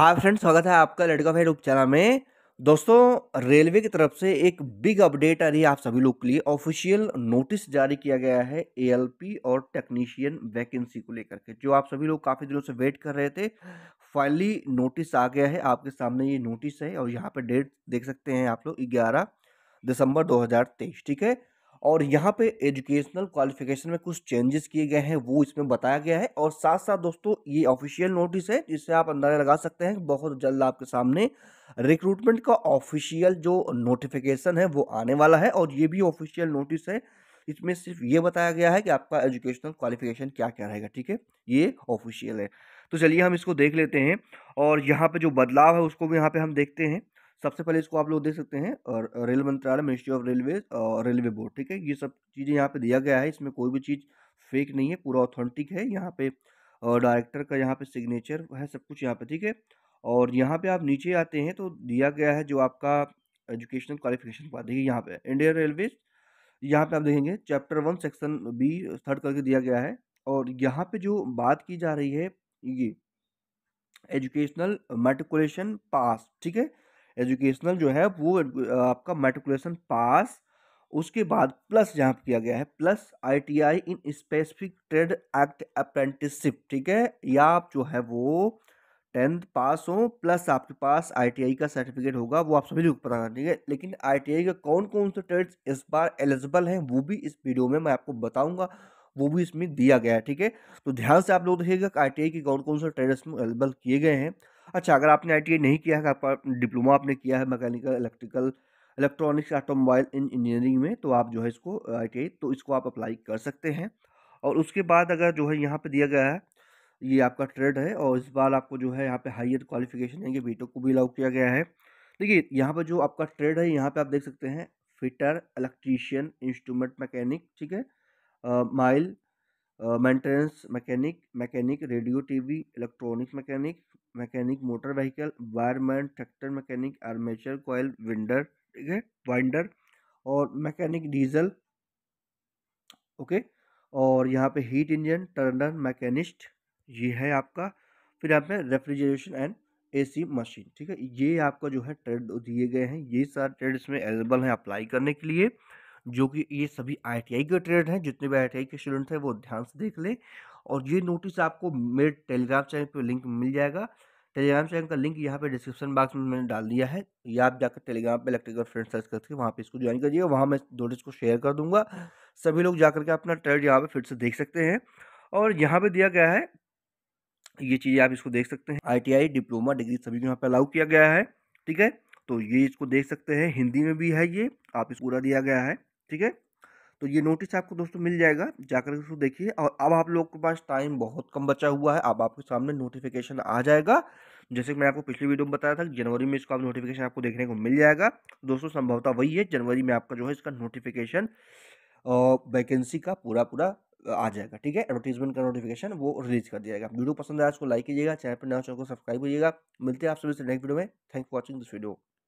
हाँ फ्रेंड स्वागत है आपका लड़का भाई उपचारा में दोस्तों रेलवे की तरफ से एक बिग अपडेट आ रही है आप सभी लोग के लिए ऑफिशियल नोटिस जारी किया गया है एएलपी और टेक्नीशियन वैकेंसी को लेकर के जो आप सभी लोग काफ़ी दिनों से वेट कर रहे थे फाइनली नोटिस आ गया है आपके सामने ये नोटिस है और यहाँ पर डेट देख सकते हैं आप लोग ग्यारह दिसंबर दो ठीक है और यहाँ पे एजुकेशनल क्वालिफिकेशन में कुछ चेंजेस किए गए हैं वो इसमें बताया गया है और साथ साथ दोस्तों ये ऑफिशियल नोटिस है जिससे आप अंदाजा लगा सकते हैं बहुत जल्द आपके सामने रिक्रूटमेंट का ऑफिशियल जो नोटिफिकेशन है वो आने वाला है और ये भी ऑफिशियल नोटिस है इसमें सिर्फ ये बताया गया है कि आपका एजुकेशनल क्वालिफिकेशन क्या क्या रहेगा ठीक है ये ऑफिशियल है तो चलिए हम इसको देख लेते हैं और यहाँ पे जो बदलाव है उसको भी यहाँ पे हम देखते हैं सबसे पहले इसको आप लोग देख सकते हैं और रेल मंत्रालय मिनिस्ट्री ऑफ रेलवे और रेलवे बोर्ड ठीक है ये सब चीज़ें यहाँ पे दिया गया है इसमें कोई भी चीज़ फेक नहीं है पूरा ऑथेंटिक है यहाँ पे और डायरेक्टर का यहाँ पे सिग्नेचर है सब कुछ यहाँ पे ठीक है और यहाँ पे आप नीचे आते हैं तो दिया गया है जो आपका एजुकेशनल क्वालिफिकेशन का देखिए यहाँ पे इंडियन रेलवे यहाँ पे आप देखेंगे chapter one section B third करके दिया गया है और यहाँ पर जो बात की जा रही है ये एजुकेशनल मेट्रिकुलेशन पास ठीक है एजुकेशनल जो है वो आपका मेट्रिकुलेशन पास उसके बाद प्लस यहाँ किया गया है plus ITI in specific trade act apprenticeship ठीक है या आप जो है वो टेंथ पास हो प्लस आपके पास आईटीआई का सर्टिफिकेट होगा वो आप सभी लोग पता ठीक है लेकिन आईटीआई का कौन कौन से ट्रेड्स इस बार एलिजिबल हैं वो भी इस वीडियो में मैं आपको बताऊँगा वो भी इसमें दिया गया है ठीक है तो ध्यान से आप लोग देखिएगा आई टी आई के कौन कौन से ट्रेड इसमें एलिजिबल किए गए हैं अच्छा अगर आपने आई नहीं किया है आपका डिप्लोमा आपने किया है मैकेनिकल इलेक्ट्रिकल इलेक्ट्रॉनिक्स ऑटोमोबाइल तो इन इंजीनियरिंग में तो आप जो है इसको आई तो इसको आप अप्लाई कर सकते हैं और उसके बाद अगर जो है यहाँ पे दिया गया है ये आपका ट्रेड है और इस बार आपको जो है यहाँ पे हाइयर क्वालिफिकेशन है कि बेटों को भी अलाउ किया गया है देखिए यहाँ पर जो आपका ट्रेड है यहाँ पे आप देख सकते हैं फिटर इलेक्ट्रीशियन इंस्ट्रूमेंट मैकेनिक ठीक है mill maintenance mechanic mechanic radio TV electronic mechanic mechanic motor vehicle wireman tractor mechanic armature coil winder ठीक है वाइंडर और मैकेनिक डीजल ओके और यहाँ पे हीट इंजन टर्नर मैकेनिस्ट ये है आपका फिर यहाँ पे रेफ्रिजरेशन एंड एसी मशीन ठीक है ये आपका जो है ट्रेड दिए गए हैं ये सारे ट्रेड इसमें अवेलेबल हैं अप्लाई करने के लिए जो कि ये सभी आई के ट्रेड हैं जितने भी आई के स्टूडेंट हैं वो ध्यान से देख लें और ये नोटिस आपको मेरे टेलीग्राम चैनल पर लिंक मिल जाएगा टेलीग्राम चैनल का लिंक यहाँ पे डिस्क्रिप्शन बॉक्स में मैंने डाल दिया है या आप जाकर टेलीग्राम पे इलेक्ट्रिकल फ्रेंड सर्च करके वहाँ पे इसको ज्वाइन करिएगा वहाँ मैं नोटिस को शेयर कर दूँगा सभी लोग जाकर के अपना ट्रेड यहाँ पर फिर से देख सकते हैं और यहाँ पर दिया गया है ये चीज़ें आप इसको देख सकते हैं आई डिप्लोमा डिग्री सभी को यहाँ पर अलाउ किया गया है ठीक है तो ये इसको देख सकते हैं हिंदी में भी है ये आप इस पूरा दिया गया है ठीक है तो ये नोटिस आपको दोस्तों मिल जाएगा जाकर दोस्तों देखिए और अब आप लोग के पास टाइम बहुत कम बचा हुआ है अब आपके सामने नोटिफिकेशन आ जाएगा जैसे कि मैं आपको पिछली वीडियो में बताया था जनवरी में इसका नोटिफिकेशन आपको देखने को मिल जाएगा दोस्तों संभवता वही है जनवरी में आपका जो है इसका नोटिफिकेशन वैकेंसी का पूरा पूरा आ जाएगा ठीक है एडवर्टीजमेंट का नोटिफिकेशन वो रिलीज कर दिया जाएगा वीडियो पसंद आया इसको लाइक कीजिएगा चैनल पर नया चैनल को सब्सक्राइब कीजिएगा मिलते हैं आप सभी से नेक्स्ट वीडियो में thank for watching this video